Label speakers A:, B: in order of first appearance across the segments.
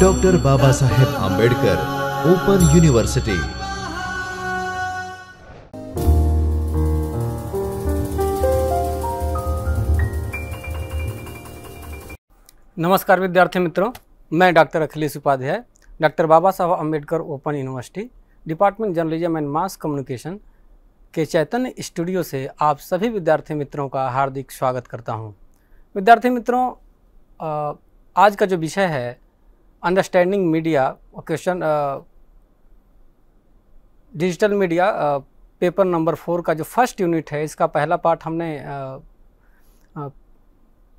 A: Doctor Baba Saheb Ambedkar open university नमस्कार विद्यार्थी मित्रों मैं doctor Akhilesh Upadhyay doctor Baba Saheb Ambedkar open university department journalism and mass communication के चैतन्य स्टूडियो से आप सभी विद्यार्थी मित्रों का हार्दिक स्वागत करता हूं। विद्यार्थी मित्रों आज का जो विषय है understanding media question digital media paper number four का जो फर्स्ट यूनिट है इसका पहला पार्ट हमने आ, uh, आ, uh,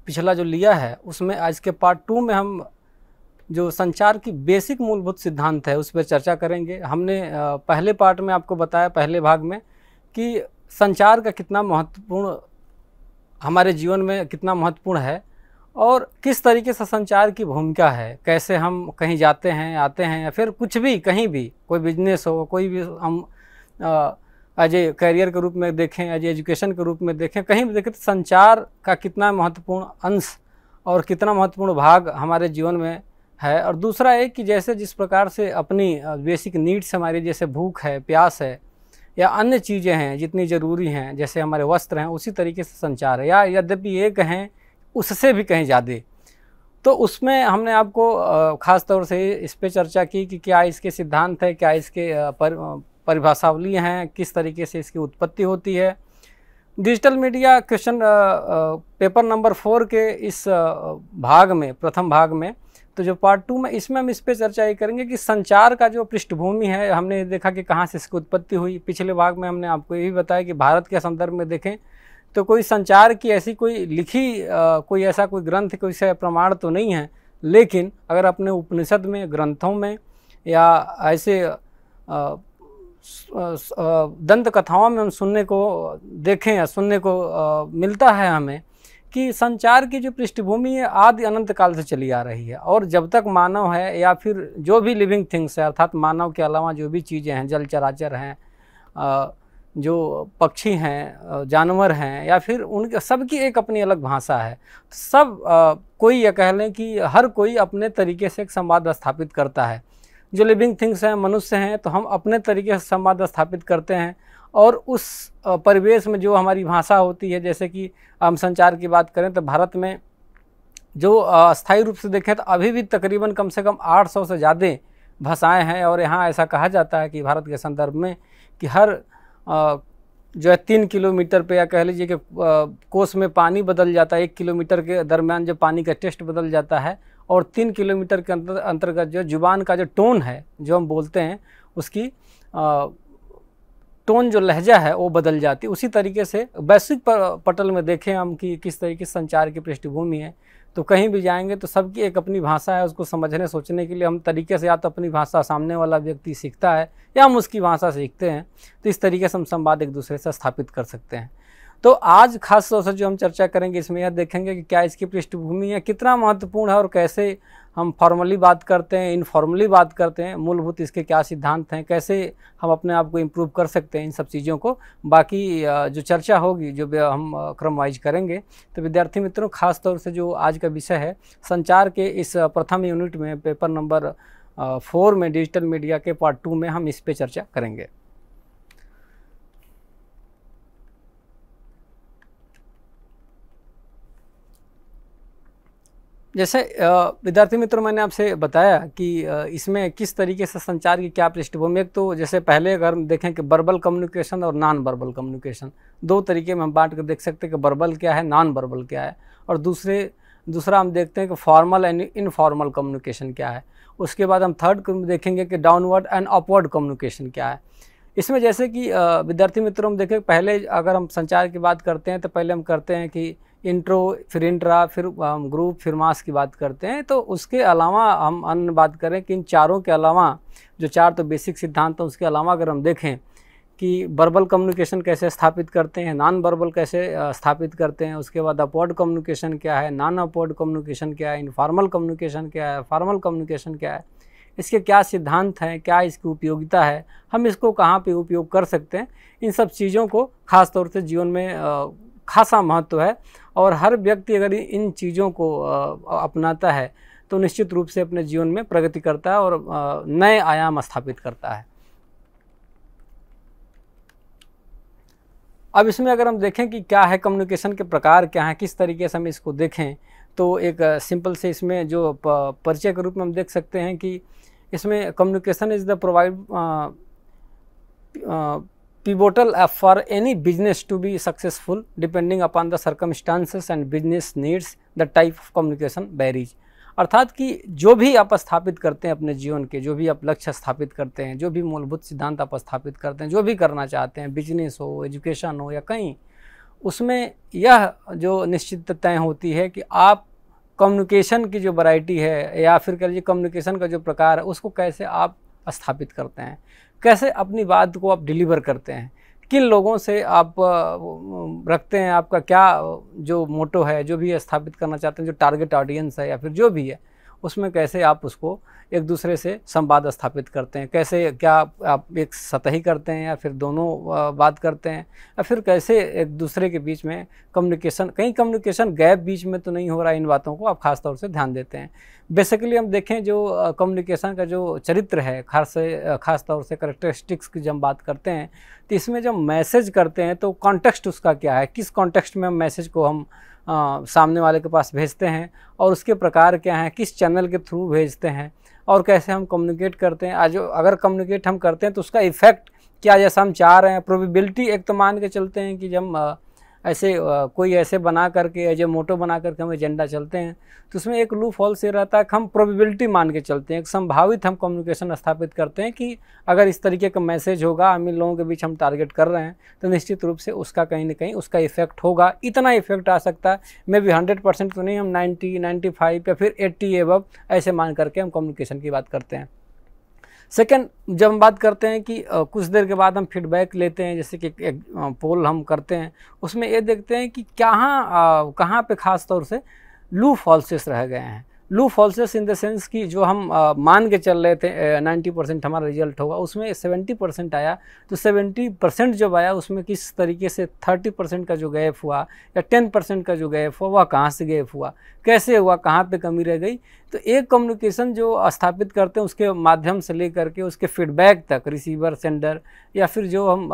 A: पिछला जो लिया है उसमें आज के पार्ट टू में हम जो संचार की बेसिक मूलभूत सिद्धांत है उस पर चर्चा करेंगे हमने uh, पहले पार्ट में आपको बताया पहले भाग में कि संचार का कितना महत्वपूर्ण हमारे जीवन में कितना महत्वपूर्ण है और किस तरीके से संचार की भूमिका है कैसे हम कहीं जाते हैं आते हैं या फिर कुछ भी कहीं भी कोई बिजनेस हो कोई भी हम एज ए करियर के रूप में देखें एज एजुकेशन के रूप में देखें कहीं भी देखें तो संचार का कितना महत्वपूर्ण अंश और कितना महत्वपूर्ण भाग हमारे जीवन में है और दूसरा एक कि जैसे जिस प्रकार से अपनी बेसिक नीड्स हमारी जैसे भूख है प्यास है या अन्य चीज़ें हैं जितनी ज़रूरी हैं जैसे हमारे वस्त्र हैं उसी तरीके से संचार है या यद्यपि एक हैं उससे भी कहीं ज़्यादा तो उसमें हमने आपको ख़ास तौर से इस पर चर्चा की कि क्या इसके सिद्धांत है क्या इसके पर परिभाषावली हैं किस तरीके से इसकी उत्पत्ति होती है digital media question paper number four के इस भाग में प्रथम भाग में तो जो पार्ट टू में इसमें हम इस पर चर्चा ये करेंगे कि संचार का जो पृष्ठभूमि है हमने देखा कि कहाँ से इसकी उत्पत्ति हुई पिछले भाग में हमने आपको ये भी बताया कि भारत के संदर्भ में देखें तो कोई संचार की ऐसी कोई लिखी आ, कोई ऐसा कोई ग्रंथ कोई से प्रमाण तो नहीं है लेकिन अगर अपने उपनिषद में ग्रंथों में या ऐसे दंत कथाओं में हम सुनने को देखें या सुनने को आ, मिलता है हमें कि संचार की जो पृष्ठभूमि है आदि अनंत काल से चली आ रही है और जब तक मानव है या फिर जो भी लिविंग थिंग्स है अर्थात मानव के अलावा जो भी चीज़ें हैं जल चराचर हैं जो पक्षी हैं जानवर हैं या फिर उनके सबकी एक अपनी अलग भाषा है तो सब आ, कोई यह कह लें कि हर कोई अपने तरीके से एक संवाद स्थापित करता है जो लिविंग थिंग्स हैं मनुष्य हैं तो हम अपने तरीके से संवाद स्थापित करते हैं और उस परिवेश में जो हमारी भाषा होती है जैसे कि हम संचार की बात करें तो भारत में जो अस्थायी रूप से देखें तो अभी भी तकरीबन कम से कम 800 से ज़्यादा भाषाएं हैं और यहाँ ऐसा कहा जाता है कि भारत के संदर्भ में कि हर जो है तीन किलोमीटर पे या कह लीजिए कि कोस में पानी बदल जाता है एक किलोमीटर के दरमियान जो पानी का टेस्ट बदल जाता है और तीन किलोमीटर के अंतर अंतर्गत जो जुबान का जो टोन है जो हम बोलते हैं उसकी आ, टोन जो लहजा है वो बदल जाती उसी तरीके से वैश्विक पटल में देखें हम कि किस तरीके संचार की पृष्ठभूमि है तो कहीं भी जाएंगे तो सबकी एक अपनी भाषा है उसको समझने सोचने के लिए हम तरीके से या तो अपनी भाषा सामने वाला व्यक्ति सीखता है या हम उसकी भाषा सीखते हैं तो इस तरीके से हम संवाद एक दूसरे से स्थापित कर सकते हैं तो आज खास तौर से जो हम चर्चा करेंगे इसमें यह देखेंगे कि क्या इसकी पृष्ठभूमि है कितना महत्वपूर्ण है और कैसे हम फॉर्मली बात करते हैं इनफॉर्मली बात करते हैं मूलभूत इसके क्या सिद्धांत हैं कैसे हम अपने आप को इम्प्रूव कर सकते हैं इन सब चीज़ों को बाकी जो चर्चा होगी जो हम क्रमवाइज करेंगे तो विद्यार्थी मित्रों खास तौर से जो आज का विषय है संचार के इस प्रथम यूनिट में पेपर नंबर फोर में डिजिटल मीडिया के पार्ट टू में हम इस पर चर्चा करेंगे जैसे विद्यार्थी मित्रों मैंने आपसे बताया कि इसमें किस तरीके से संचार की क्या पृष्ठभूमि एक तो जैसे पहले अगर हम देखें कि बर्बल कम्युनिकेशन और नॉन बर्बल कम्युनिकेशन दो तरीके में हम बांट कर देख सकते हैं कि बर्बल क्या है नॉन बर्बल क्या है और दूसरे दूसरा हम देखते हैं कि फॉर्मल एंड इनफॉर्मल कम्युनिकेशन क्या है उसके बाद हम थर्ड देखेंगे कि डाउनवर्ड एंड अपवर्ड कम्युनिकेशन क्या है इसमें जैसे कि विद्यार्थी मित्रों हम देखें पहले अगर हम संचार की बात करते हैं तो पहले हम करते हैं कि इंट्रो फिर इंट्रा फिर हम ग्रुप फिर मास की बात करते हैं तो उसके अलावा हम अन्य बात करें कि इन चारों के अलावा जो चार तो बेसिक सिद्धांत हैं उसके अलावा अगर हम देखें कि वर्बल कम्युनिकेशन कैसे स्थापित करते हैं नॉन वर्बल कैसे स्थापित करते हैं उसके बाद अपवर्ड कम्युनिकेशन क्या है नॉन अपवर्ड कम्युनिकेशन क्या है इनफॉर्मल कम्युनिकेशन क्या है फॉर्मल कम्युनिकेशन क्या है इसके क्या सिद्धांत हैं क्या इसकी उपयोगिता है हम इसको कहाँ पे उपयोग कर सकते हैं इन सब चीज़ों को ख़ास तौर से जीवन में खासा महत्व है और हर व्यक्ति अगर इन चीज़ों को अपनाता है तो निश्चित रूप से अपने जीवन में प्रगति करता है और नए आयाम स्थापित करता है अब इसमें अगर हम देखें कि क्या है कम्युनिकेशन के प्रकार क्या हैं किस तरीके से हम इसको देखें तो एक सिंपल से इसमें जो परिचय के रूप में हम देख सकते हैं कि इसमें communication is the provide pivotal for any business to be successful depending upon the circumstances and business needs the type of communication barriers अर्थात कि जो भी आप स्थापित करते हैं अपने जीवन के जो भी आप लक्ष्य स्थापित करते हैं जो भी मूलभूत सिद्धांत आप स्थापित करते हैं जो भी करना चाहते हैं बिजनेस हो एजुकेशन हो या कहीं उसमें यह जो निश्चित तय होती है कि आप कम्युनिकेशन की जो वैरायटी है या फिर कह लीजिए कम्युनिकेशन का जो प्रकार है उसको कैसे आप स्थापित करते हैं कैसे अपनी बात को आप डिलीवर करते हैं किन लोगों से आप रखते हैं आपका क्या जो मोटो है जो भी स्थापित करना चाहते हैं जो टारगेट ऑडियंस है या फिर जो भी है उसमें कैसे आप उसको एक दूसरे से संवाद स्थापित करते हैं कैसे क्या आप एक सतही करते हैं या फिर दोनों बात करते हैं या फिर कैसे एक दूसरे के बीच में कम्युनिकेशन कहीं कम्युनिकेशन गैप बीच में तो नहीं हो रहा इन बातों को आप खास तौर से ध्यान देते हैं बेसिकली हम देखें जो कम्युनिकेशन का जो चरित्र है खास से खास तौर से करेक्टरिस्टिक्स की जब हम बात करते हैं तो इसमें जब मैसेज करते हैं तो कॉन्टेक्स्ट उसका क्या है किस कॉन्टेक्स्ट में हम मैसेज को हम आ, सामने वाले के पास भेजते हैं और उसके प्रकार क्या हैं किस चैनल के थ्रू भेजते हैं और कैसे हम कम्युनिकेट करते हैं आज अगर कम्युनिकेट हम करते हैं तो उसका इफ़ेक्ट क्या जैसा हम चाह रहे हैं प्रोबेबिलिटी एक तो मान के चलते हैं कि जब ऐसे कोई ऐसे बना करके एज मोटो बना करके हम एजेंडा चलते हैं तो उसमें एक लू फॉल्स से रहता है कि हम प्रोबेबिलिटी मान के चलते हैं एक संभावित हम कम्युनिकेशन स्थापित करते हैं कि अगर इस तरीके का मैसेज होगा हम इन लोगों के बीच हम टारगेट कर रहे हैं तो निश्चित रूप से उसका कहीं ना कहीं उसका इफेक्ट होगा इतना इफेक्ट आ सकता है मे बी हंड्रेड परसेंट तो नहीं हम नाइन्टी नाइन्टी फाइव या फिर एट्टी एवब ऐसे मान करके हम कम्युनिकेशन की बात करते हैं सेकंड जब हम बात करते हैं कि कुछ देर के बाद हम फीडबैक लेते हैं जैसे कि एक पोल हम करते हैं उसमें ये देखते हैं कि कहाँ कहाँ पे ख़ास तौर से लू फॉल्सेस रह गए हैं लू फॉल्सेस इन द सेंस कि जो हम आ, मान के चल रहे थे नाइन्टी परसेंट हमारा रिजल्ट होगा उसमें सेवेंटी परसेंट आया तो सेवेंटी परसेंट जब आया उसमें किस तरीके से थर्टी परसेंट का जो गैप हुआ या टेन परसेंट का जो गैप हुआ वह कहाँ से गैप हुआ कैसे हुआ कहाँ पे कमी रह गई तो एक कम्युनिकेशन जो स्थापित करते हैं उसके माध्यम से ले करके उसके फीडबैक तक रिसीवर सेंडर या फिर जो हम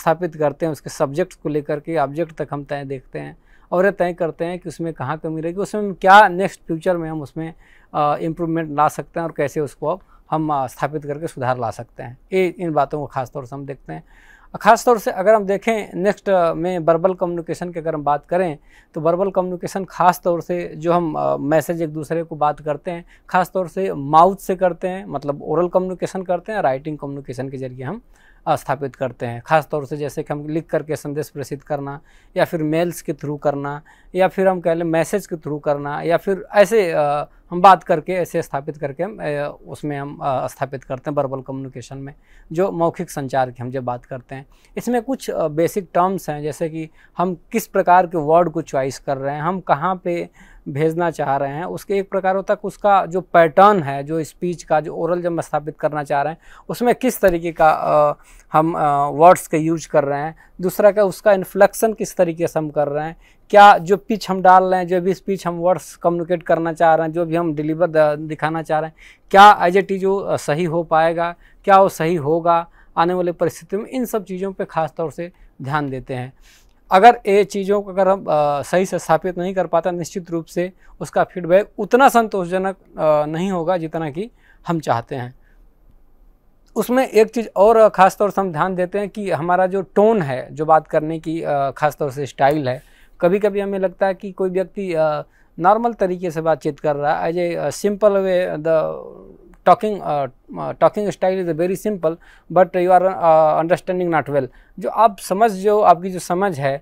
A: स्थापित करते हैं उसके सब्जेक्ट को लेकर के ऑब्जेक्ट तक हम तय देखते हैं और ये तय करते हैं कि उसमें कहाँ कमी रहेगी उसमें क्या नेक्स्ट फ्यूचर में हम उसमें इम्प्रूवमेंट ला सकते हैं और कैसे उसको अब हम स्थापित करके सुधार ला सकते हैं ये इन बातों को खासतौर से हम देखते हैं खासतौर से अगर हम देखें नेक्स्ट में वर्बल कम्युनिकेशन की अगर हम बात करें तो वर्बल कम्युनिकेशन ख़ास तौर से जो हम मैसेज एक दूसरे को बात करते हैं ख़ास तौर से माउथ से करते हैं मतलब ओरल कम्युनिकेशन करते हैं राइटिंग कम्युनिकेशन के जरिए हम स्थापित करते हैं ख़ासतौर से जैसे कि हम लिख करके संदेश प्रेषित करना या फिर मेल्स के थ्रू करना या फिर हम कह लें मैसेज के थ्रू करना या फिर ऐसे हम बात करके ऐसे स्थापित करके हम उसमें हम स्थापित करते हैं वर्बल कम्युनिकेशन में जो मौखिक संचार की हम जब बात करते हैं इसमें कुछ बेसिक टर्म्स हैं जैसे कि हम किस प्रकार के वर्ड को चॉइस कर रहे हैं हम कहाँ पे भेजना चाह रहे हैं उसके एक प्रकारों तक उसका जो पैटर्न है जो स्पीच का जो ओरल जब स्थापित करना चाह रहे हैं उसमें किस तरीके का आ, हम वर्ड्स के यूज कर रहे हैं दूसरा क्या उसका इन्फ्लेक्शन किस तरीके से हम कर रहे हैं क्या जो पिच हम डाल रहे हैं जो भी स्पीच हम वर्ड्स कम्युनिकेट करना चाह रहे हैं जो भी हम डिलीवर दिखाना चाह रहे हैं क्या एज ए इज वो सही हो पाएगा क्या वो सही होगा आने वाली परिस्थिति में इन सब चीज़ों पर ख़ास तौर से ध्यान देते हैं अगर ये चीज़ों को अगर हम सही से स्थापित नहीं कर पाता निश्चित रूप से उसका फीडबैक उतना संतोषजनक नहीं होगा जितना कि हम चाहते हैं उसमें एक चीज़ और खासतौर से हम ध्यान देते हैं कि हमारा जो टोन है जो बात करने की खासतौर से स्टाइल है कभी कभी हमें लगता है कि कोई व्यक्ति नॉर्मल तरीके से बातचीत कर रहा है as a simple way the talking talking style is very simple but you are understanding not well जो आप समझ जो आपकी जो समझ है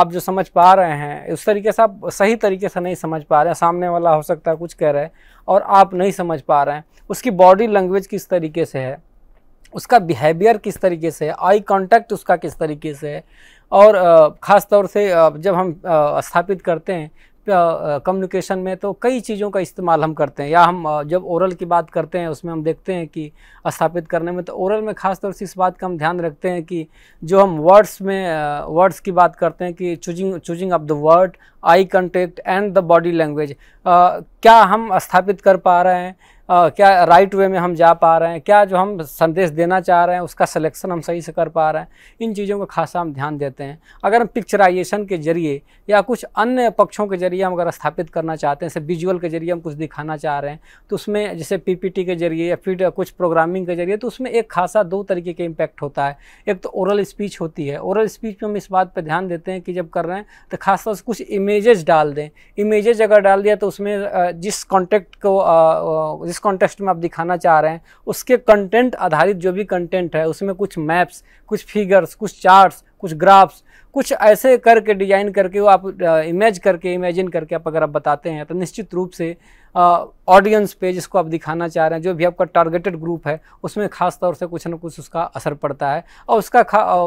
A: आप जो समझ पा रहे हैं उस तरीके से आप सही तरीके से नहीं समझ पा रहे हैं सामने वाला हो सकता है कुछ कह रहे हैं और आप नहीं समझ पा रहे हैं उसकी बॉडी लैंग्वेज किस तरीके से है उसका बिहेवियर किस तरीके से है आई कॉन्टैक्ट उसका किस तरीके से है और ख़ास तौर से जब हम स्थापित करते हैं कम्युनिकेशन में तो कई चीज़ों का इस्तेमाल हम करते हैं या हम जब ओरल की बात करते हैं उसमें हम देखते हैं कि स्थापित करने में तो ओरल में ख़ास तौर से इस बात का हम ध्यान रखते हैं कि जो हम वर्ड्स में वर्ड्स की बात करते हैं कि choosing choosing of the word eye contact and the body language क्या हम स्थापित कर पा रहे हैं आ, क्या राइट वे में हम जा पा रहे हैं क्या जो हम संदेश देना चाह रहे हैं उसका सिलेक्शन हम सही से कर पा रहे हैं इन चीज़ों का खासा हम ध्यान देते हैं अगर हम पिक्चराइजेशन के जरिए या कुछ अन्य पक्षों के जरिए हम अगर स्थापित करना चाहते हैं जैसे विजुअल के जरिए हम कुछ दिखाना चाह रहे हैं तो उसमें जैसे पी के जरिए या फिर कुछ प्रोग्रामिंग के जरिए तो उसमें एक खासा दो तरीके के इम्पैक्ट होता है एक तो ओरल स्पीच होती है ओरल स्पीच में हम इस बात पर ध्यान देते हैं कि जब कर रहे हैं तो खासतौर से कुछ इमेजेस डाल दें इमेजेज अगर डाल दिया तो उसमें जिस कॉन्टेक्ट को जिस जिस कॉन्टेक्स्ट में आप दिखाना चाह रहे हैं उसके कंटेंट आधारित जो भी कंटेंट है उसमें कुछ मैप्स कुछ फिगर्स कुछ चार्ट्स कुछ ग्राफ्स कुछ ऐसे करके डिजाइन करके वो आप इमेज करके इमेजिन करके आप अगर आप बताते हैं तो निश्चित रूप से ऑडियंस पे जिसको आप दिखाना चाह रहे हैं जो भी आपका टारगेटेड ग्रुप है उसमें खास तौर से कुछ ना कुछ उसका असर पड़ता है और उसका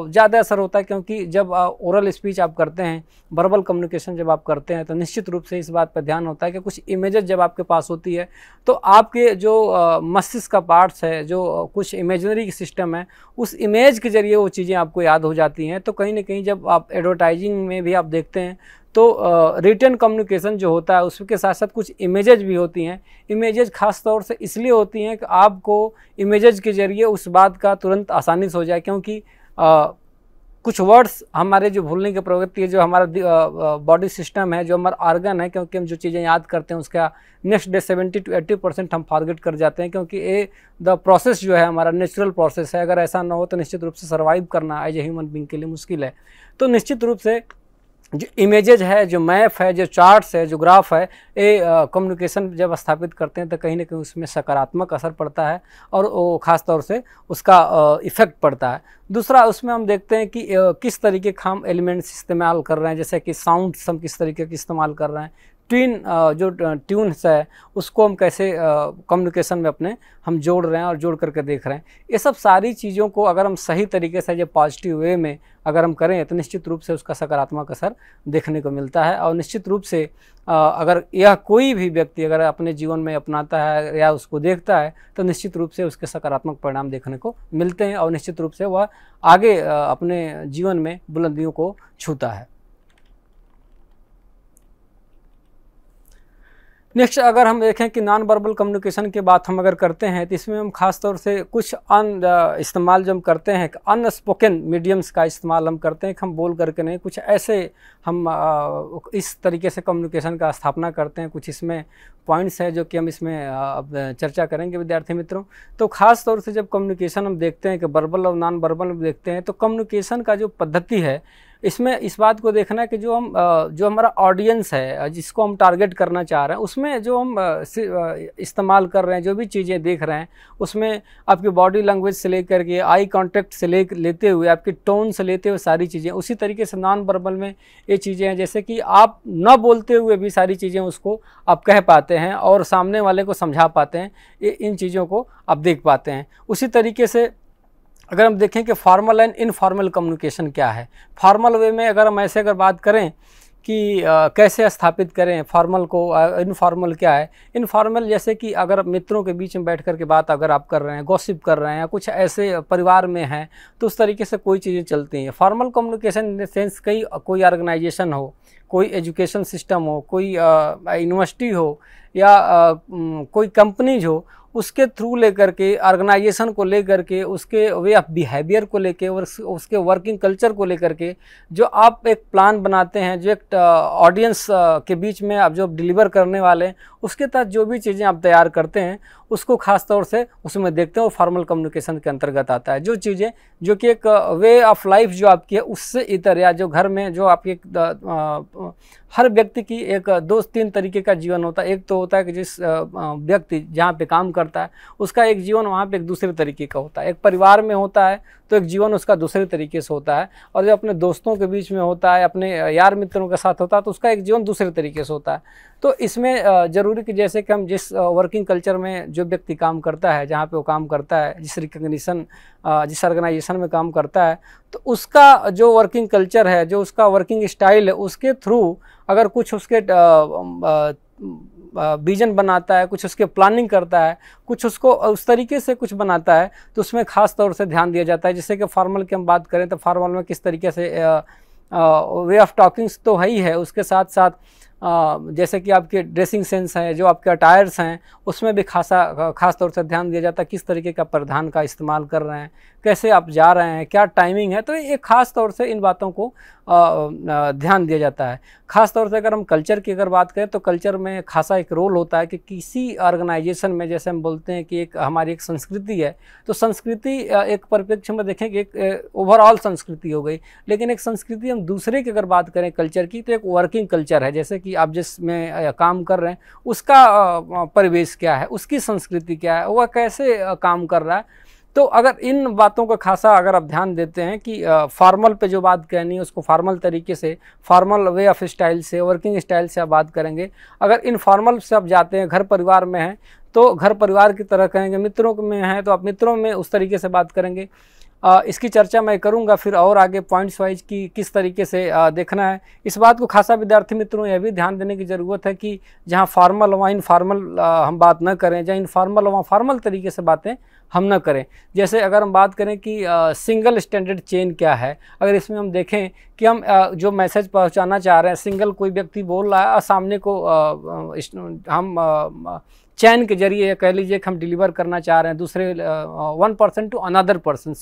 A: ज़्यादा असर होता है क्योंकि जब ओरल स्पीच आप करते हैं वर्बल कम्युनिकेशन जब आप करते हैं तो निश्चित रूप से इस बात पर ध्यान होता है कि कुछ इमेजेस जब आपके पास होती है तो आपके जो मस्तिष्क का पार्ट्स है जो कुछ इमेजनरी सिस्टम है उस इमेज के ज़रिए वो चीज़ें आपको याद हो जाती हैं तो कहीं ना कहीं जब आप एडवर्टाइजिंग में भी आप देखते हैं तो रिटर्न कम्युनिकेशन जो होता है उसके साथ साथ कुछ इमेजेज भी होती हैं इमेजेज खास तौर से इसलिए होती हैं कि आपको इमेजेज के ज़रिए उस बात का तुरंत आसानी से हो जाए क्योंकि आ, कुछ वर्ड्स हमारे जो भूलने की प्रवृत्ति है जो हमारा बॉडी सिस्टम है जो हमारा आर्गन है क्योंकि हम जो चीज़ें याद करते हैं उसका next day seventy two eighty percent हम फॉरगेट कर जाते हैं क्योंकि ये द प्रोसेस जो है हमारा नेचुरल प्रोसेस है अगर ऐसा ना हो तो निश्चित रूप से सर्वाइव करना एज ए ह्यूमन बींग के लिए मुश्किल है तो निश्चित रूप से जो इमेजेज है जो मैप है जो चार्ट्स है जो ग्राफ है ये कम्युनिकेशन जब स्थापित करते हैं तो कहीं ना कहीं उसमें सकारात्मक असर पड़ता है और वो ख़ास तौर से उसका इफ़ेक्ट पड़ता है दूसरा उसमें हम देखते हैं कि किस तरीके का हम एलिमेंट्स इस्तेमाल कर रहे हैं जैसे कि साउंड्स हम किस तरीके के इस्तेमाल कर रहे हैं ट्विन जो ट्यून्स है उसको हम कैसे कम्युनिकेशन में अपने हम जोड़ रहे हैं और जोड़ करके देख रहे हैं ये सब सारी चीज़ों को अगर हम सही तरीके से जब पॉजिटिव वे में अगर हम करें तो निश्चित रूप से उसका सकारात्मक असर देखने को मिलता है और निश्चित रूप से अगर यह कोई भी व्यक्ति अगर अपने जीवन में अपनाता है या उसको देखता है तो निश्चित रूप से उसके सकारात्मक परिणाम देखने को मिलते हैं और निश्चित रूप से वह आगे अपने जीवन में बुलंदियों को छूता है नेक्स्ट अगर हम देखें कि नॉन वर्बल कम्युनिकेशन की बात हम अगर करते हैं तो इसमें हम खास तौर से कुछ अन इस्तेमाल जो हम करते हैं अनस्पोकन मीडियम्स का इस्तेमाल हम करते हैं कि हम बोल करके नहीं कुछ ऐसे हम आ, इस तरीके से कम्युनिकेशन का स्थापना करते हैं कुछ इसमें पॉइंट्स हैं जो कि हम इसमें चर्चा करेंगे विद्यार्थी मित्रों तो ख़ास तौर से जब कम्युनिकेशन हम देखते हैं कि बर्बल और नॉन बर्बल देखते हैं तो कम्युनिकेशन का जो पद्धति है इसमें इस बात को देखना है कि जो हम जो हमारा ऑडियंस है जिसको हम टारगेट करना चाह रहे हैं उसमें जो हम इस्तेमाल कर रहे हैं जो भी चीज़ें देख रहे हैं उसमें आपकी बॉडी लैंग्वेज से लेकर के आई कांटेक्ट से ले लेते हुए आपके टोन से लेते हुए सारी चीज़ें उसी तरीके से नॉन वर्बल में ये चीज़ें हैं जैसे कि आप न बोलते हुए भी सारी चीज़ें उसको आप कह पाते हैं और सामने वाले को समझा पाते हैं ये इन चीज़ों को आप देख पाते हैं उसी तरीके से अगर हम देखें कि फॉर्मल एंड इनफॉर्मल कम्युनिकेशन क्या है फॉर्मल वे में अगर हम ऐसे अगर बात करें कि आ, कैसे स्थापित करें फॉर्मल को इनफॉर्मल क्या है इनफॉर्मल जैसे कि अगर मित्रों के बीच में बैठ कर के बात अगर आप कर रहे हैं गॉसिप कर रहे हैं कुछ ऐसे परिवार में हैं तो उस तरीके से कोई चीज़ें चलती हैं formal communication in these sense कई कोई ऑर्गेनाइजेशन हो कोई एजुकेशन सिस्टम हो कोई यूनिवर्सिटी हो या आ, कोई कंपनीज हो उसके थ्रू लेकर के ऑर्गेनाइजेशन को लेकर के उसके वे ऑफ बिहेवियर को लेकर और उसके वर्किंग कल्चर को लेकर के जो आप एक प्लान बनाते हैं जो एक ऑडियंस के बीच में आप जो डिलीवर करने वाले हैं उसके तहत जो भी चीज़ें आप तैयार करते हैं उसको खास तौर से उसमें देखते हैं वो फॉर्मल कम्युनिकेशन के अंतर्गत आता है जो चीज़ें जो कि एक वे ऑफ लाइफ जो आपकी है उससे इतर या जो घर में जो आपकी uh, uh, हर व्यक्ति की एक uh, दो तीन तरीके का जीवन होता है एक तो होता है कि जिस व्यक्ति जहाँ पे काम करता है उसका एक जीवन वहाँ पे एक दूसरे तरीके का होता है एक परिवार में होता है तो एक जीवन उसका दूसरे तरीके से होता है और जो अपने दोस्तों के बीच में होता है अपने यार मित्रों के साथ होता है तो उसका एक जीवन दूसरे तरीके से होता है तो इसमें ज़रूरी कि जैसे कि हम जिस वर्किंग कल्चर में जो जो व्यक्ति काम करता है जहाँ पे वो काम करता है जिस रिकग्निशन जिस ऑर्गेनाइजेशन में काम करता है तो उसका जो वर्किंग कल्चर है जो उसका वर्किंग स्टाइल है उसके थ्रू अगर कुछ उसके विजन बनाता है कुछ उसके प्लानिंग करता है कुछ उसको उस तरीके से कुछ बनाता है तो उसमें खास तौर से ध्यान दिया जाता है जैसे कि फॉर्मल की हम बात करें तो फॉर्मल में किस तरीके से वे ऑफ टॉकिंग्स तो है ही है उसके साथ साथ जैसे कि आपके ड्रेसिंग सेंस हैं जो आपके अटायर्स हैं उसमें भी खासा खास तौर से ध्यान दिया जाता है किस तरीके का प्रधान का इस्तेमाल कर रहे हैं कैसे आप जा रहे हैं क्या टाइमिंग है तो ये ख़ास तौर से इन बातों को ध्यान दिया जाता है ख़ास तौर से अगर हम कल्चर की अगर बात करें तो कल्चर में खासा एक रोल होता है कि किसी ऑर्गेनाइजेशन में जैसे हम बोलते हैं कि एक हमारी एक संस्कृति है तो संस्कृति एक परिप्रेक्ष्य में देखें कि एक ओवरऑल संस्कृति हो गई लेकिन एक संस्कृति हम दूसरे की अगर बात करें कल्चर की तो एक वर्किंग कल्चर है जैसे कि कि आप जिसमें काम कर रहे हैं उसका परिवेश क्या है उसकी संस्कृति क्या है वह कैसे काम कर रहा है तो अगर इन बातों का खासा अगर आप ध्यान देते हैं कि फॉर्मल पे जो बात कहनी है उसको फॉर्मल तरीके से फॉर्मल वे ऑफ स्टाइल से वर्किंग स्टाइल से आप बात करेंगे अगर इन फॉर्मल से आप जाते हैं घर परिवार में हैं तो घर परिवार की तरह कहेंगे मित्रों में हैं तो आप मित्रों में उस तरीके से बात करेंगे इसकी चर्चा मैं करूंगा फिर और आगे पॉइंट्स वाइज की किस तरीके से देखना है इस बात को खासा विद्यार्थी मित्रों यह भी ध्यान देने की ज़रूरत है कि जहाँ फॉर्मल वहाँ इनफार्मल हम बात न करें जहाँ इनफार्मल वहाँ फॉर्मल तरीके से बातें हम ना करें जैसे अगर हम बात करें कि आ, सिंगल स्टैंडर्ड चेन क्या है अगर इसमें हम देखें कि हम आ, जो मैसेज पहुँचाना चाह रहे हैं सिंगल कोई व्यक्ति बोल रहा है और सामने को आ, हम चैन के जरिए कह लीजिए कि हम डिलीवर करना चाह रहे हैं दूसरे one person to another person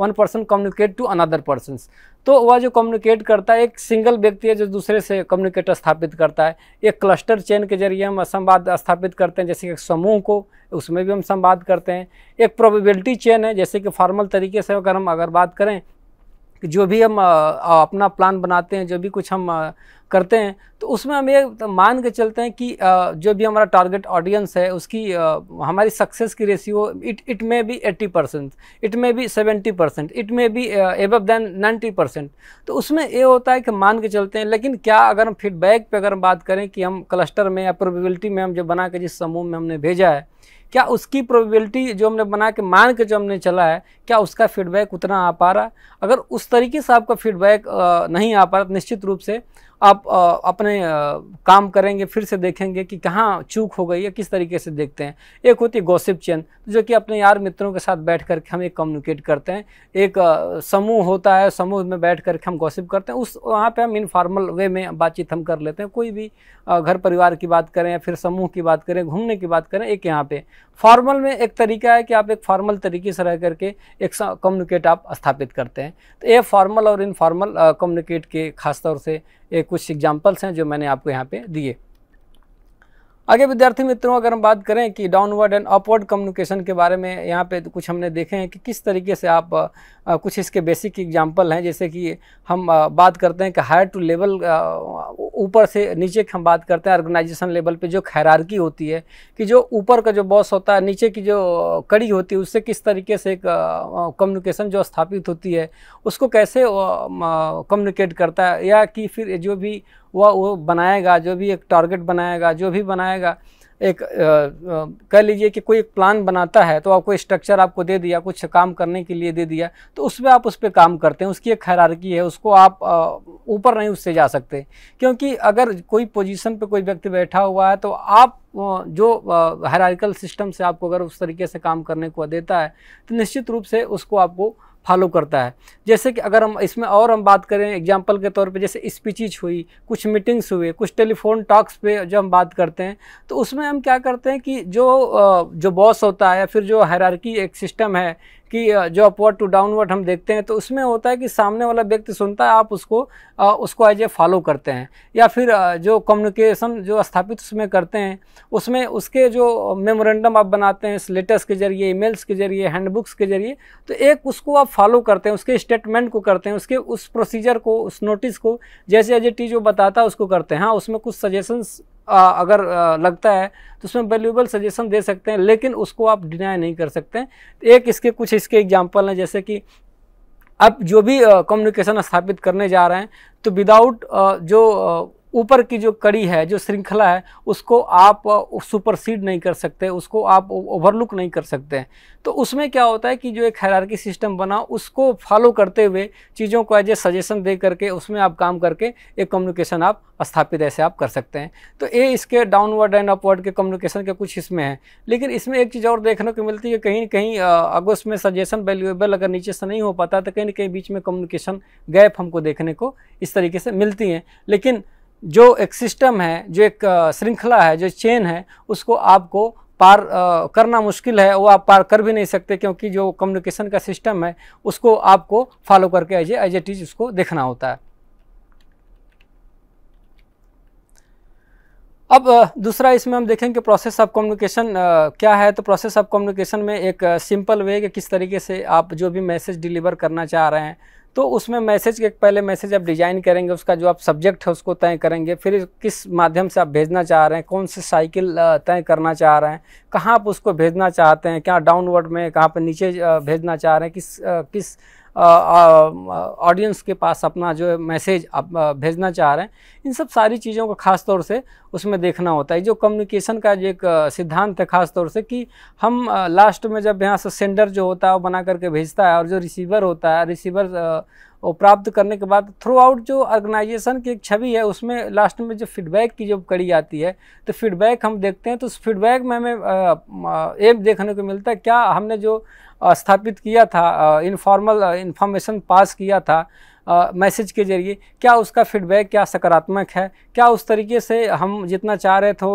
A: one person communicate to another person तो वह जो कम्युनिकेट करता है एक सिंगल व्यक्ति है जो दूसरे से कम्युनिकेट स्थापित करता है एक क्लस्टर चेन के जरिए हम संवाद स्थापित करते हैं जैसे कि समूह को उसमें भी हम संवाद करते हैं एक प्रोबेबिलिटी चेन है जैसे कि फॉर्मल तरीके से अगर हम अगर बात करें कि जो भी हम अपना प्लान बनाते हैं जो भी कुछ हम करते हैं तो उसमें हम ये तो मान के चलते हैं कि जो भी हमारा टारगेट ऑडियंस है उसकी हमारी सक्सेस की रेशियो इट इट में भी 80 परसेंट इट में भी 70 परसेंट इट में भी एबव देन 90 परसेंट तो उसमें ये होता है कि मान के चलते हैं लेकिन क्या अगर हम फीडबैक पे अगर हम बात करें कि हम क्लस्टर में या प्रोबेबिलिटी में हम जो बना के जिस समूह में हमने भेजा है क्या उसकी प्रोबेबिलिटी जो हमने बना के मान के जो हमने चला है क्या उसका फीडबैक उतना आ पा रहा अगर उस तरीके से आपका फीडबैक नहीं आ पा रहा तो निश्चित रूप से आप आ, अपने आ, काम करेंगे फिर से देखेंगे कि कहाँ चूक हो गई या किस तरीके से देखते हैं एक होती है गॉसिप चैन जो कि अपने यार मित्रों के साथ बैठ करके हम एक कम्युनिकेट करते हैं एक समूह होता है समूह में बैठ करके हम गॉसिप करते हैं उस वहाँ पे हम इनफॉर्मल वे में बातचीत हम कर लेते हैं कोई भी घर परिवार की बात करें या फिर समूह की बात करें घूमने की बात करें एक यहाँ पर फॉर्मल में एक तरीका है कि आप एक फॉर्मल तरीके से रह करके एक कम्युनिकेट आप स्थापित करते हैं तो ये फॉर्मल और इनफॉर्मल कम्युनिकेट के खासतौर से ये कुछ एग्जाम्पल्स हैं जो मैंने आपको यहाँ पे दिए आगे विद्यार्थी मित्रों अगर हम बात करें कि डाउनवर्ड एंड अपवर्ड कम्युनिकेशन के बारे में यहाँ पे तो कुछ हमने देखे हैं कि किस तरीके से आप कुछ इसके बेसिक एग्जाम्पल हैं जैसे कि हम बात करते हैं कि हायर टू लेवल ऊपर से नीचे की हम बात करते हैं ऑर्गेनाइजेशन लेवल पे जो खैरारकी होती है कि जो ऊपर का जो बॉस होता है नीचे की जो कड़ी होती है उससे किस तरीके से एक कम्युनिकेशन जो स्थापित होती है उसको कैसे कम्युनिकेट करता है या कि फिर जो भी वह वो बनाएगा जो भी एक टारगेट बनाएगा जो भी बनाएगा एक कह लीजिए कि कोई एक प्लान बनाता है तो आपको स्ट्रक्चर आपको दे दिया कुछ काम करने के लिए दे दिया तो उसमें आप उस पर काम करते हैं उसकी एक खैरारकी है उसको आप ऊपर नहीं उससे जा सकते क्योंकि अगर कोई पोजीशन पे कोई व्यक्ति बैठा हुआ है तो आप जो हैरारिकल सिस्टम से आपको अगर उस तरीके से काम करने को देता है तो निश्चित रूप से उसको आपको फॉलो करता है जैसे कि अगर हम इसमें और हम बात करें एग्जाम्पल के तौर पे जैसे स्पीचिज हुई कुछ मीटिंग्स हुए कुछ टेलीफोन टॉक्स पे जो हम बात करते हैं तो उसमें हम क्या करते हैं कि जो जो बॉस होता है या फिर जो हैरारकी एक सिस्टम है कि जो अपवर्ड टू डाउनवर्ड हम देखते हैं तो उसमें होता है कि सामने वाला व्यक्ति सुनता है आप उसको उसको एज ए फॉलो करते हैं या फिर जो कम्युनिकेशन जो स्थापित उसमें करते हैं उसमें उसके जो मेमोरेंडम आप बनाते हैं लेटर्स के जरिए ईमेल्स के जरिए हैंडबुक्स के जरिए तो एक उसको आप फॉलो करते हैं उसके स्टेटमेंट को करते हैं उसके उस प्रोसीजर को उस नोटिस को जैसे एज ए टी जो बताता है उसको करते हैं हाँ उसमें कुछ सजेशंस आ, अगर आ, लगता है तो उसमें वैल्यूबल सजेशन दे सकते हैं लेकिन उसको आप डिनाई नहीं कर सकते एक इसके कुछ इसके एग्जाम्पल हैं जैसे कि आप जो भी कम्युनिकेशन स्थापित करने जा रहे हैं तो विदाउट जो ऊपर की जो कड़ी है जो श्रृंखला है उसको आप सुपरसीड नहीं कर सकते उसको आप ओवरलुक नहीं कर सकते तो उसमें क्या होता है कि जो एक हैरारकी सिस्टम बना उसको फॉलो करते हुए चीज़ों को एज ए सजेशन दे करके उसमें आप काम करके एक कम्युनिकेशन आप स्थापित ऐसे आप कर सकते हैं तो ये इसके डाउनवर्ड एंड अपवर्ड के कम्युनिकेशन के कुछ इसमें हैं लेकिन इसमें एक चीज़ और देखने को मिलती है कहीं ना कहीं अगर उसमें सजेशन वैल्यूएबल अगर नीचे से नहीं हो पाता तो कहीं ना कहीं बीच में कम्युनिकेशन गैप हमको देखने को इस तरीके से मिलती हैं लेकिन जो एक सिस्टम है जो एक श्रृंखला है जो चेन है उसको आपको पार करना मुश्किल है वो आप पार कर भी नहीं सकते क्योंकि जो कम्युनिकेशन का सिस्टम है उसको आपको फॉलो करके एज एज एट इज उसको देखना होता है अब दूसरा इसमें हम देखेंगे प्रोसेस ऑफ कम्युनिकेशन क्या है तो प्रोसेस ऑफ कम्युनिकेशन में एक सिंपल वे कि किस तरीके से आप जो भी मैसेज डिलीवर करना चाह रहे हैं तो उसमें मैसेज के पहले मैसेज आप डिज़ाइन करेंगे उसका जो आप सब्जेक्ट है उसको तय करेंगे फिर किस माध्यम से आप भेजना चाह रहे हैं कौन सी साइकिल तय करना चाह रहे हैं कहाँ आप उसको भेजना चाहते हैं क्या डाउनवर्ड में कहाँ पर नीचे भेजना चाह रहे हैं किस किस ऑडियंस के पास अपना जो मैसेज आप भेजना चाह रहे हैं इन सब सारी चीज़ों को ख़ास तौर से उसमें देखना होता है जो कम्युनिकेशन का जो एक सिद्धांत है ख़ास तौर से कि हम लास्ट में जब यहाँ से सेंडर जो होता है वो बना करके भेजता है और जो रिसीवर होता है रिसीवर और प्राप्त करने के बाद थ्रू आउट जो ऑर्गेनाइजेशन की एक छवि है उसमें लास्ट में जो फीडबैक की जो कड़ी आती है तो फीडबैक हम देखते हैं तो उस फीडबैक में हमें एम देखने को मिलता है क्या हमने जो स्थापित किया था इनफॉर्मल इन्फॉर्मेशन पास किया था मैसेज के ज़रिए क्या उसका फीडबैक क्या सकारात्मक है क्या उस तरीके से हम जितना चाह रहे थे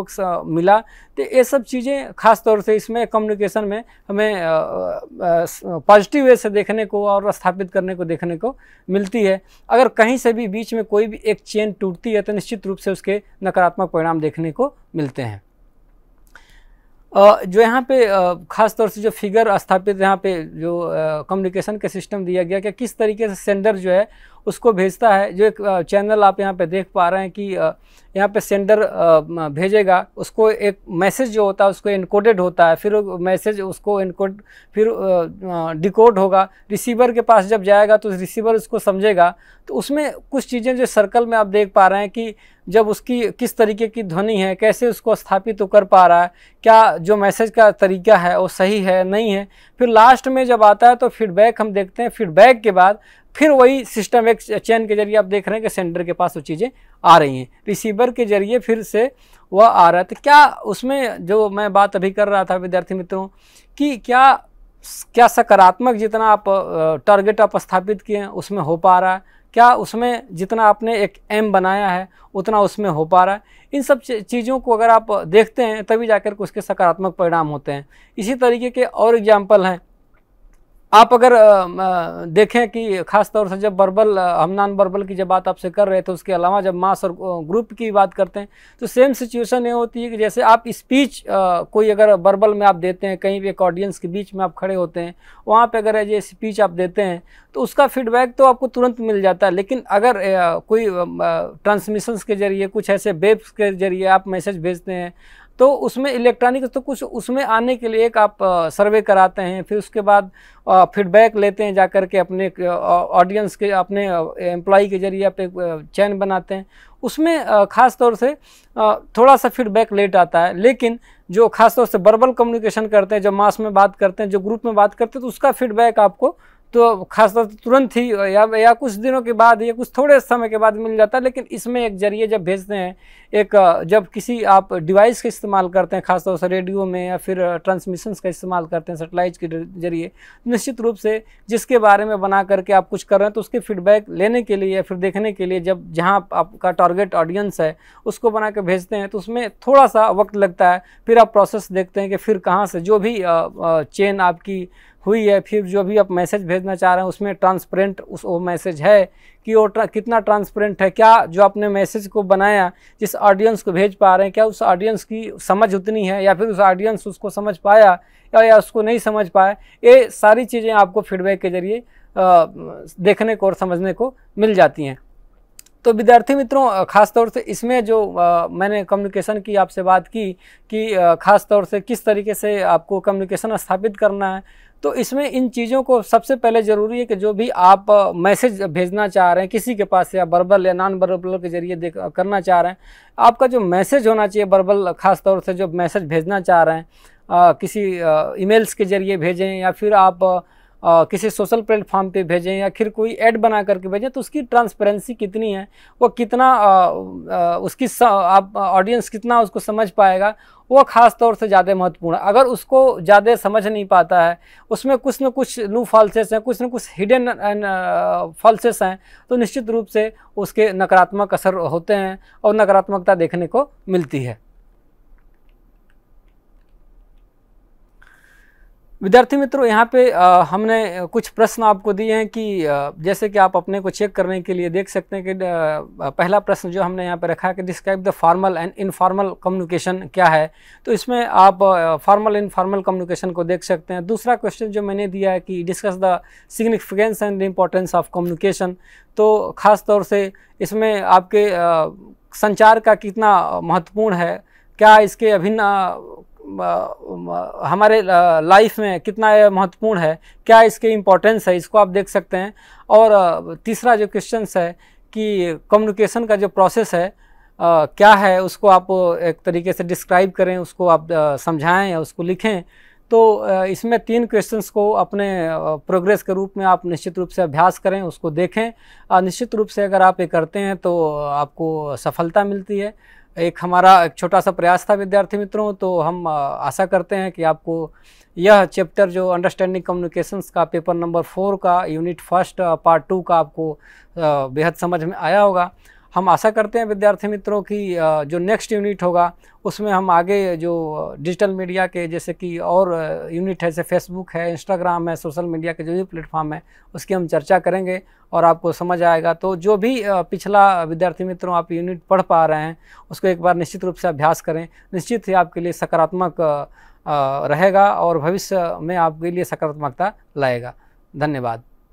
A: मिला तो ये सब चीज़ें खास तौर से इसमें कम्युनिकेशन में हमें पॉजिटिव वे से देखने को और स्थापित करने को देखने को मिलती है अगर कहीं से भी बीच में कोई भी एक चेन टूटती है तो निश्चित रूप से उसके नकारात्मक परिणाम देखने को मिलते हैं जो यहाँ पे खास तौर से जो फिगर स्थापित यहाँ पे जो कम्युनिकेशन के सिस्टम दिया गया कि किस तरीके से सेंडर जो है उसको भेजता है जो एक चैनल आप यहाँ पे देख पा रहे हैं कि यहाँ पे सेंडर भेजेगा उसको एक मैसेज जो होता है उसको इनकोडेड होता है फिर मैसेज उसको इनकोड फिर डिकोड होगा रिसीवर के पास जब जाएगा तो रिसीवर उसको समझेगा तो उसमें कुछ चीज़ें जो सर्कल में आप देख पा रहे हैं कि जब उसकी किस तरीके की ध्वनि है कैसे उसको स्थापित तो कर पा रहा है क्या जो मैसेज का तरीका है वो सही है नहीं है फिर लास्ट में जब आता है तो फीडबैक हम देखते हैं फीडबैक के बाद फिर वही सिस्टम एक चैन के जरिए आप देख रहे हैं कि सेंडर के पास वो चीज़ें आ रही हैं रिसीवर के जरिए फिर से वह आ रहा है तो क्या उसमें जो मैं बात अभी कर रहा था विद्यार्थी मित्रों कि क्या क्या सकारात्मक जितना आप टारगेट आप स्थापित किए हैं उसमें हो पा रहा है क्या उसमें जितना आपने एक एम बनाया है उतना उसमें हो पा रहा है इन सब चीज़ों को अगर आप देखते हैं तभी जाकर के उसके सकारात्मक परिणाम होते हैं इसी तरीके के और एग्जाम्पल हैं आप अगर देखें कि ख़ास तौर से जब बर्बल हम बर्बल की जब बात आपसे कर रहे थे उसके अलावा जब मास और ग्रुप की बात करते हैं तो सेम सिचुएशन ये होती है कि जैसे आप स्पीच कोई अगर बर्बल में आप देते हैं कहीं भी एक ऑडियंस के बीच में आप खड़े होते हैं वहाँ पे अगर ये स्पीच आप देते हैं तो उसका फीडबैक तो आपको तुरंत मिल जाता है लेकिन अगर कोई ट्रांसमिशंस के ज़रिए कुछ ऐसे वेब्स के ज़रिए आप मैसेज भेजते हैं तो उसमें इलेक्ट्रॉनिक तो कुछ उसमें आने के लिए एक आप सर्वे कराते हैं फिर उसके बाद फीडबैक लेते हैं जाकर के अपने ऑडियंस के अपने एम्प्लॉय के जरिए आप एक चैन बनाते हैं उसमें ख़ास तौर से थोड़ा सा फीडबैक लेट आता है लेकिन जो ख़ास तौर से बर्बल कम्युनिकेशन करते हैं जो मास में बात करते हैं जो ग्रुप में बात करते हैं तो उसका फीडबैक आपको तो खासतौर से तुरंत ही या या कुछ दिनों के बाद या कुछ थोड़े समय के बाद मिल जाता है लेकिन इसमें एक जरिए जब भेजते हैं एक जब किसी आप डिवाइस का इस्तेमाल करते हैं खासतौर से रेडियो में या फिर ट्रांसमिशन का इस्तेमाल करते हैं सेटेलाइट के जरिए निश्चित रूप से जिसके बारे में बना करके आप कुछ कर रहे हैं तो उसके फीडबैक लेने के लिए या फिर देखने के लिए जब जहाँ आपका टारगेट ऑडियंस है उसको बना के भेजते हैं तो उसमें थोड़ा सा वक्त लगता है फिर आप प्रोसेस देखते हैं कि फिर कहाँ से जो भी चेन आपकी हुई है फिर जो भी आप मैसेज भेजना चाह रहे हैं उसमें ट्रांसपेरेंट उस वो मैसेज है कि वो ट्रा, कितना ट्रांसपेरेंट है क्या जो आपने मैसेज को बनाया जिस ऑडियंस को भेज पा रहे हैं क्या उस ऑडियंस की समझ उतनी है या फिर उस ऑडियंस उसको समझ पाया या, या उसको नहीं समझ पाया ये सारी चीज़ें आपको फीडबैक के जरिए देखने को और समझने को मिल जाती हैं तो विद्यार्थी मित्रों खासतौर से इसमें जो आ, मैंने कम्युनिकेशन की आपसे बात की कि ख़ासतौर से किस तरीके से आपको कम्युनिकेशन स्थापित करना है तो इसमें इन चीज़ों को सबसे पहले ज़रूरी है कि जो भी आप मैसेज भेजना चाह रहे हैं किसी के पास या बर्बल या नॉन बर्बल के जरिए देख करना चाह रहे हैं आपका जो मैसेज होना चाहिए बर्बल खास तौर से जो मैसेज भेजना चाह रहे हैं आ, किसी ईमेल्स के ज़रिए भेजें या फिर आप आ, किसी सोशल प्लेटफॉर्म पे भेजें या फिर कोई ऐड बना करके भेजें तो उसकी ट्रांसपेरेंसी कितनी है वो कितना आ, आ, उसकी स, आप ऑडियंस कितना उसको समझ पाएगा वो ख़ास तौर से ज़्यादा महत्वपूर्ण है अगर उसको ज़्यादा समझ नहीं पाता है उसमें कुछ न कुछ लू फॉल्सेस हैं कुछ न कुछ हिडन फॉल्सेस हैं तो निश्चित रूप से उसके नकारात्मक असर होते हैं और नकारात्मकता देखने को मिलती है विद्यार्थी मित्रों यहाँ पे आ, हमने कुछ प्रश्न आपको दिए हैं कि आ, जैसे कि आप अपने को चेक करने के लिए देख सकते हैं कि आ, पहला प्रश्न जो हमने यहाँ पे रखा है कि describe the formal and informal communication क्या है तो इसमें आप फॉर्मल इनफॉर्मल कम्युनिकेशन को देख सकते हैं दूसरा क्वेश्चन जो मैंने दिया है कि discuss the significance and importance of communication तो ख़ास तौर से इसमें आपके संचार का कितना महत्वपूर्ण है क्या इसके अभिन्न हमारे लाइफ में कितना महत्वपूर्ण है क्या इसके इम्पोर्टेंस है इसको आप देख सकते हैं और तीसरा जो क्वेश्चन है कि कम्युनिकेशन का जो प्रोसेस है क्या है उसको आप एक तरीके से डिस्क्राइब करें उसको आप समझाएं या उसको लिखें तो इसमें तीन क्वेश्चंस को अपने प्रोग्रेस के रूप में आप निश्चित रूप से अभ्यास करें उसको देखें निश्चित रूप से अगर आप ये करते हैं तो आपको सफलता मिलती है एक हमारा एक छोटा सा प्रयास था विद्यार्थी मित्रों तो हम आशा करते हैं कि आपको यह चैप्टर जो अंडरस्टैंडिंग कम्युनिकेशंस का पेपर नंबर फोर का यूनिट फर्स्ट पार्ट टू का आपको बेहद समझ में आया होगा हम आशा करते हैं विद्यार्थी मित्रों की जो नेक्स्ट यूनिट होगा उसमें हम आगे जो डिजिटल मीडिया के जैसे कि और यूनिट है जैसे फेसबुक है इंस्टाग्राम है सोशल मीडिया के जो भी प्लेटफॉर्म है उसकी हम चर्चा करेंगे और आपको समझ आएगा तो जो भी पिछला विद्यार्थी मित्रों आप यूनिट पढ़ पा रहे हैं उसको एक बार निश्चित रूप से अभ्यास करें निश्चित ही आपके लिए सकारात्मक रहेगा और भविष्य में आपके लिए सकारात्मकता लाएगा धन्यवाद